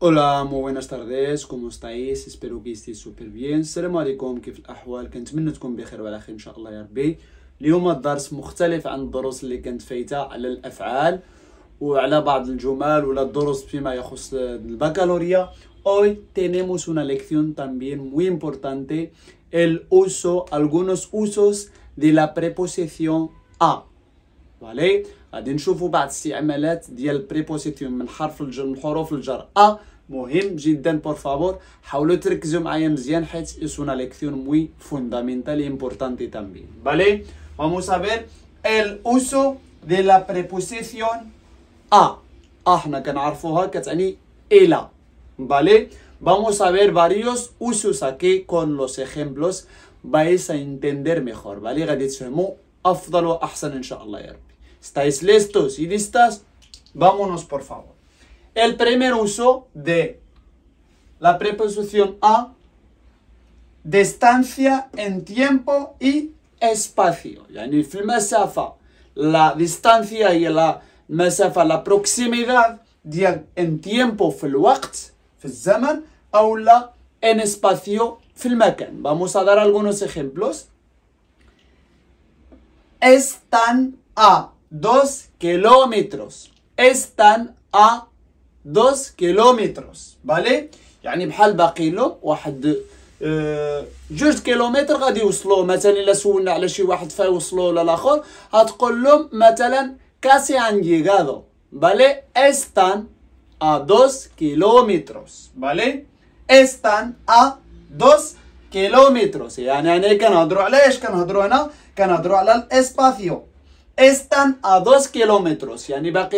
Hola, muy buenas tardes, ¿cómo estáis? Espero que estéis súper bien. السلام عليكم كيف الأحوال؟ كنتمنى تكون بخير وعلى خير إن شاء الله يا ربي. اليوم الدرس مختلف عن الدروس اللي كانت فايته على الأفعال وعلى بعض الجمال ولا الدروس فيما يخص البكالوريا. Hoy tenemos una lección también muy importante, el uso, algunos usos de la preposición a, ¿vale? غادي نشوفوا بعض الاستعمالات ديال البريبوزيتيوم من حرف الجر من حروف الجر ا مهم جدا بور فابور حاولوا تركزوا معايا مزيان حيت اسونا ليكسيون موي فوندامنتال امبورطانتي تامبي بالي vamos a ver el uso de la preposición a احنا كنعرفوها كتعني الى بالي vamos a ver varios usos aquí con los ejemplos vais a entender mejor بالي غادي تفهموا افضل واحسن ان شاء الله يا رب ¿Estáis listos y listas? Vámonos, por favor. El primer uso de la preposición a, distancia en tiempo y espacio. filme este se la distancia y la la proximidad en tiempo el se en espacio el Vamos a dar algunos ejemplos. Están a 2 كيلومترos están a 2 كيلومترos بالي يعني بحال باقي له واحد آه، جوج كيلومتر غادي يوصلوا مثلا الا سولنا على شي واحد فين وصلوا ولا الاخر غتقول لهم مثلا كاسي ان لlegado بالي están a 2 كيلومترos بالي están a 2 كيلومترos يعني انا كنهضروا على اش كنهضروا هنا كنهضروا على الاسباسيو están a 2 kilómetros. Yani a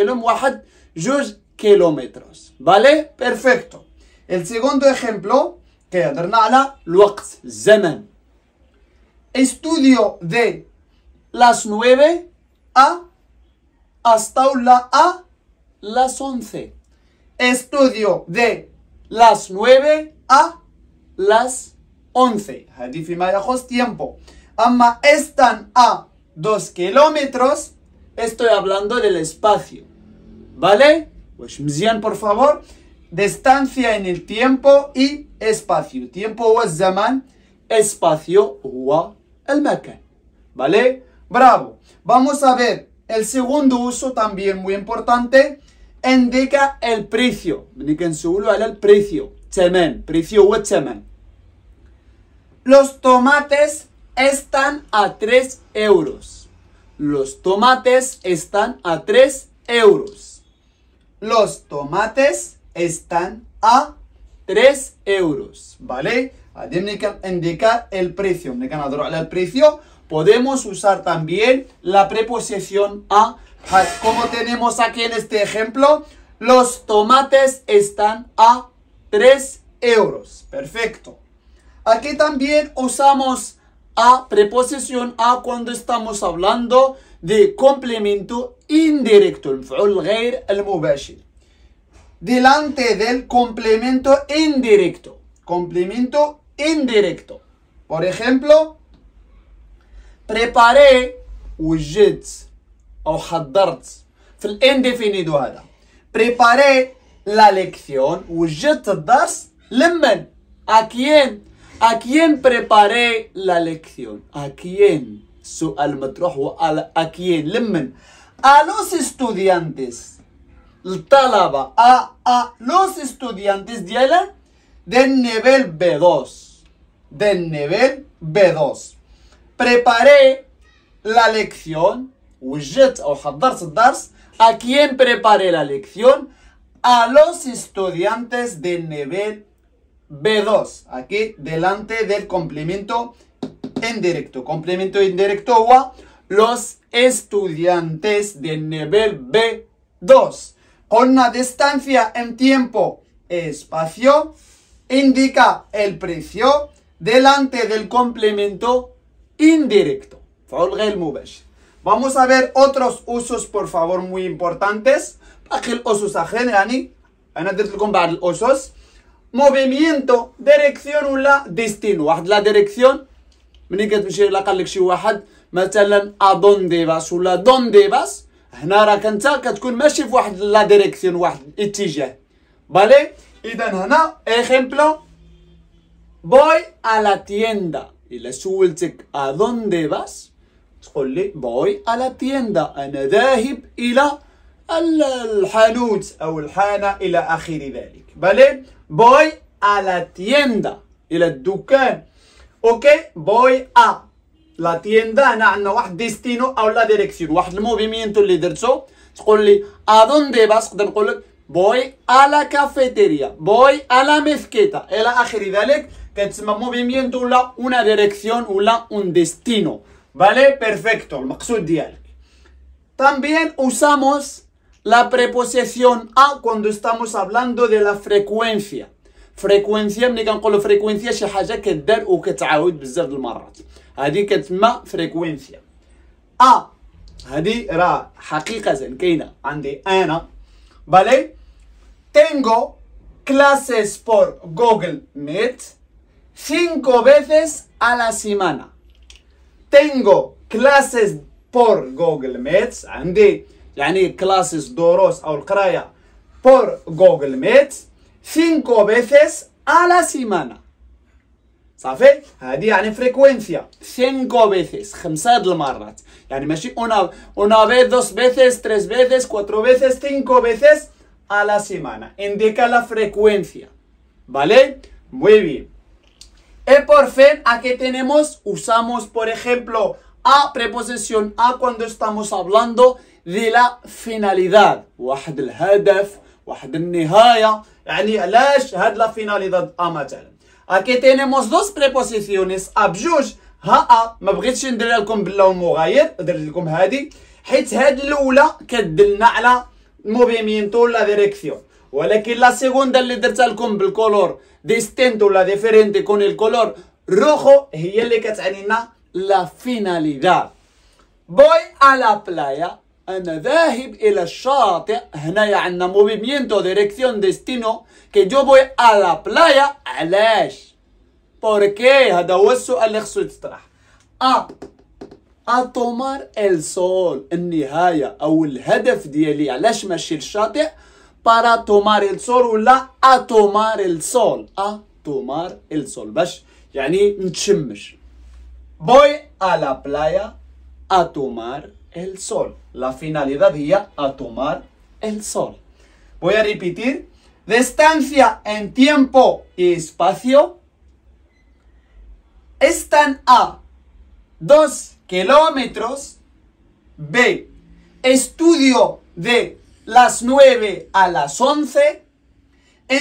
2 kilómetros. ¿Vale? Perfecto. El segundo ejemplo que درنا zaman. Estudio de las 9 a hasta la a las 11. Estudio de las 9 a las 11. هذه tiempo. Amma están a 2 kilómetros, estoy hablando del espacio. ¿Vale? Pues por favor. Distancia en el tiempo y espacio. Tiempo o zaman, espacio o el mecan. ¿Vale? Bravo. Vamos a ver el segundo uso también muy importante. Indica el precio. el precio. Precio o Los tomates están a 3 euros. Los tomates están a 3 euros. Los tomates están a 3 euros. ¿Vale? indicar el precio. al precio. Podemos usar también la preposición a. Como tenemos aquí en este ejemplo, los tomates están a 3 euros. Perfecto. Aquí también usamos a preposición a cuando estamos hablando de complemento indirecto, el Delante del complemento indirecto. Complemento indirecto. Por ejemplo, preparé وجدت o حضرت في الانديفينيدو Preparé la lección وجدت الدرس لمن؟ ¿A ¿A quién preparé la lección? ¿A quién? Su ¿A quién? A los estudiantes. Talaba. A, los estudiantes de del nivel B2. Del nivel B2. Preparé la lección. ¿A quién preparé la lección? A los estudiantes de nivel B2, aquí delante del complemento indirecto. Complemento indirecto va los estudiantes de nivel B2 con una distancia en tiempo espacio indica el precio delante del complemento indirecto. Vamos a ver otros usos, por favor, muy importantes. Para que el usos se موفيمينتو ديريكسيون ولا ديستين واحد لا ديريكسيون ملي كتمشي الا قال لك شي واحد مثلا ادون ديباس ولا دون ديباس هنا راك انت كتكون ماشي في واحد لا ديريكسيون واحد الاتجاه بالي اذا هنا اكزامبل بوي على تيندا الا سولتك ادون ديباس تقول لي بوي على تيندا انا ذاهب الى الحانوت او الحانه الى اخر ذلك بالي Voy a la tienda. y le ¿O Ok, voy a la tienda. no destino a la dirección. Un movimiento le derecho. ¿a dónde vas? voy a la cafetería. Voy a la mezquita. El ajeri, Que es un movimiento, una dirección, una un destino. ¿Vale? Perfecto. El di También usamos La preposición a cuando estamos hablando de la frecuencia. que ملي كنقولوا فريكوينسيا شي حاجه كدار وكتعاود بزاف د المرات هذه كتسمى فريكوينسيا A, آه. هذه راه حقيقه كاينه عندي انا vale? tengo clases por Google Meet cinco veces a la semana tengo clases por Google Meet عندي يعني clases دروس al القرايه por Google Maps cinco veces a la semana صافي هذه يعني frecuencia cinco veces una una vez dos veces tres veces cuatro veces cinco veces a la semana indica la frecuencia vale muy bien y e por fin aquí tenemos usamos por ejemplo a preposición a cuando estamos hablando ذي لا فيناليداد واحد الهدف واحد النهايه يعني علاش هاد لا فيناليداد ا مثلا اكي موس دوس بريبوزيسيونيس ا بجوج ها ا ما بغيتش ندير لكم باللون مغاير درت لكم هادي حيت هاد الاولى كدلنا على موفيمينتو لا ديريكسيون ولكن لا سيغوندا اللي درتها لكم بالكولور ديستينتو ولا ديفيرينتي كون الكولور روخو هي اللي كتعني لنا لا فيناليداد Voy a la playa أنا ذاهب إلى الشاطئ هنايا عندنا موفيمينتو ديريكسيون ديستينو كي جو بوي على بلايا علاش بوركي هذا هو السؤال اللي خصو يتطرح أ آه، آه، ال سول النهاية أو الهدف ديالي علاش ماشي للشاطئ بارا تومار سول ولا أتومار تومار أتومار سول باش يعني نتشمش بوي على بلايا أتومار el sol. La finalidad día a tomar el sol. Voy a repetir. Distancia en tiempo y espacio están a 2 kilómetros. B. Estudio de las 9 a las 11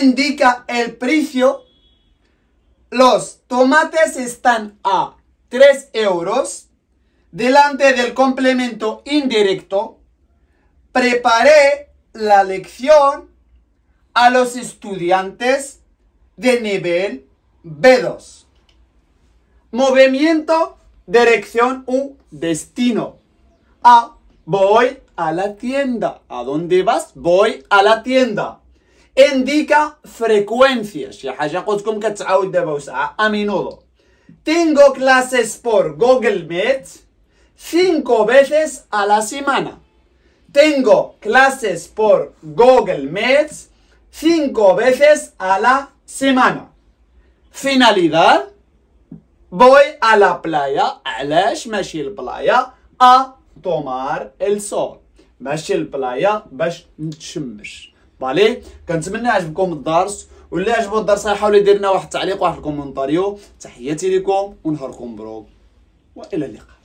indica el precio. Los tomates están a 3 euros delante del complemento indirecto, preparé la lección a los estudiantes de nivel B2. Movimiento, dirección u destino. A. Ah, voy a la tienda. ¿A dónde vas? Voy a la tienda. Indica frecuencias. A menudo. Tengo clases por Google Meet. cinco veces a la semana. Tengo clases por Google Meets cinco veces a la semana. Finalidad. Voy a la playa. علاش ماشي البلايا؟ A tomar el sol. ماشي البلايا باش نتشمش. بالي كنتمنى يعجبكم الدرس واللي عجبو الدرس حاولوا يدير لنا واحد التعليق واحد الكومنتاريو تحياتي لكم ونهاركم مبروك والى اللقاء